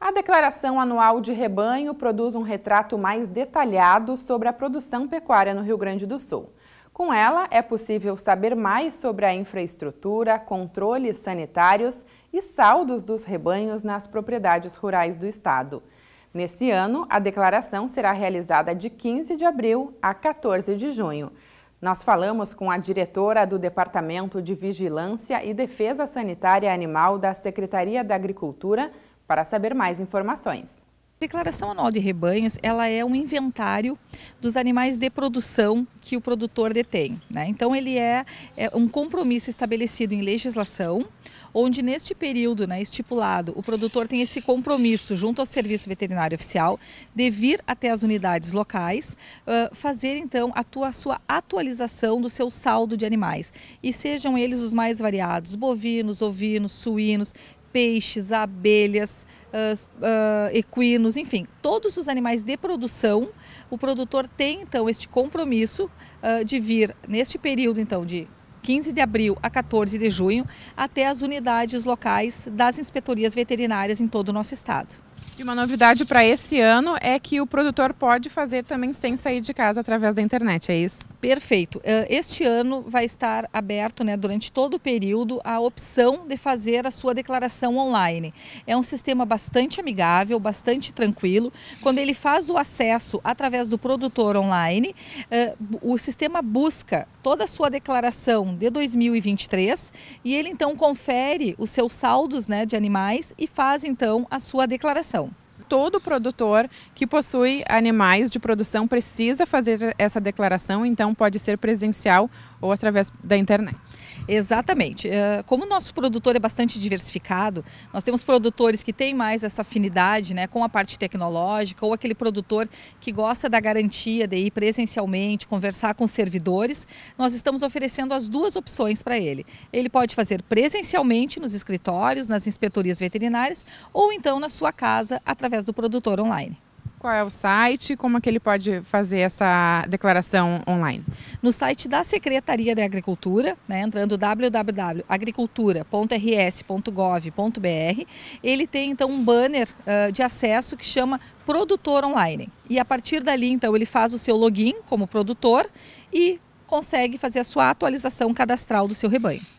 A declaração anual de rebanho produz um retrato mais detalhado sobre a produção pecuária no Rio Grande do Sul. Com ela, é possível saber mais sobre a infraestrutura, controles sanitários e saldos dos rebanhos nas propriedades rurais do Estado. Nesse ano, a declaração será realizada de 15 de abril a 14 de junho. Nós falamos com a diretora do Departamento de Vigilância e Defesa Sanitária Animal da Secretaria da Agricultura, para saber mais informações. A declaração anual de rebanhos, ela é um inventário dos animais de produção que o produtor detém. Né? Então, ele é, é um compromisso estabelecido em legislação, onde neste período né, estipulado, o produtor tem esse compromisso junto ao Serviço Veterinário Oficial de vir até as unidades locais, uh, fazer então a, tua, a, sua atualização do seu saldo de animais. E sejam eles os mais variados, bovinos, ovinos, suínos, peixes, abelhas, uh, uh, equinos, enfim, todos os animais de produção. O produtor tem então este compromisso uh, de vir neste período então de 15 de abril a 14 de junho até as unidades locais das inspetorias veterinárias em todo o nosso estado. E uma novidade para esse ano é que o produtor pode fazer também sem sair de casa através da internet, é isso? Perfeito. Eh, este ano vai estar aberto né, durante todo o período a opção de fazer a sua declaração online. É um sistema bastante amigável, bastante tranquilo. Quando ele faz o acesso através do produtor online, eh, o sistema busca toda a sua declaração de 2023 e ele então confere os seus saldos né, de animais e faz então a sua declaração todo produtor que possui animais de produção precisa fazer essa declaração, então pode ser presencial ou através da internet. Exatamente. Eh, como o nosso produtor é bastante diversificado, nós temos produtores que têm mais essa afinidade né, com a parte tecnológica, ou aquele produtor que gosta da garantia de ir presencialmente, conversar com servidores. Nós estamos oferecendo as duas opções para ele. Ele pode fazer presencialmente nos escritórios, nas inspetorias veterinárias, ou então na sua casa, através do produtor online. Qual é o site? Como é que ele pode fazer essa declaração online? No site da Secretaria da Agricultura, né, entrando www.agricultura.rs.gov.br, ele tem então um banner uh, de acesso que chama Produtor Online. E a partir dali, então, ele faz o seu login como produtor e consegue fazer a sua atualização cadastral do seu rebanho.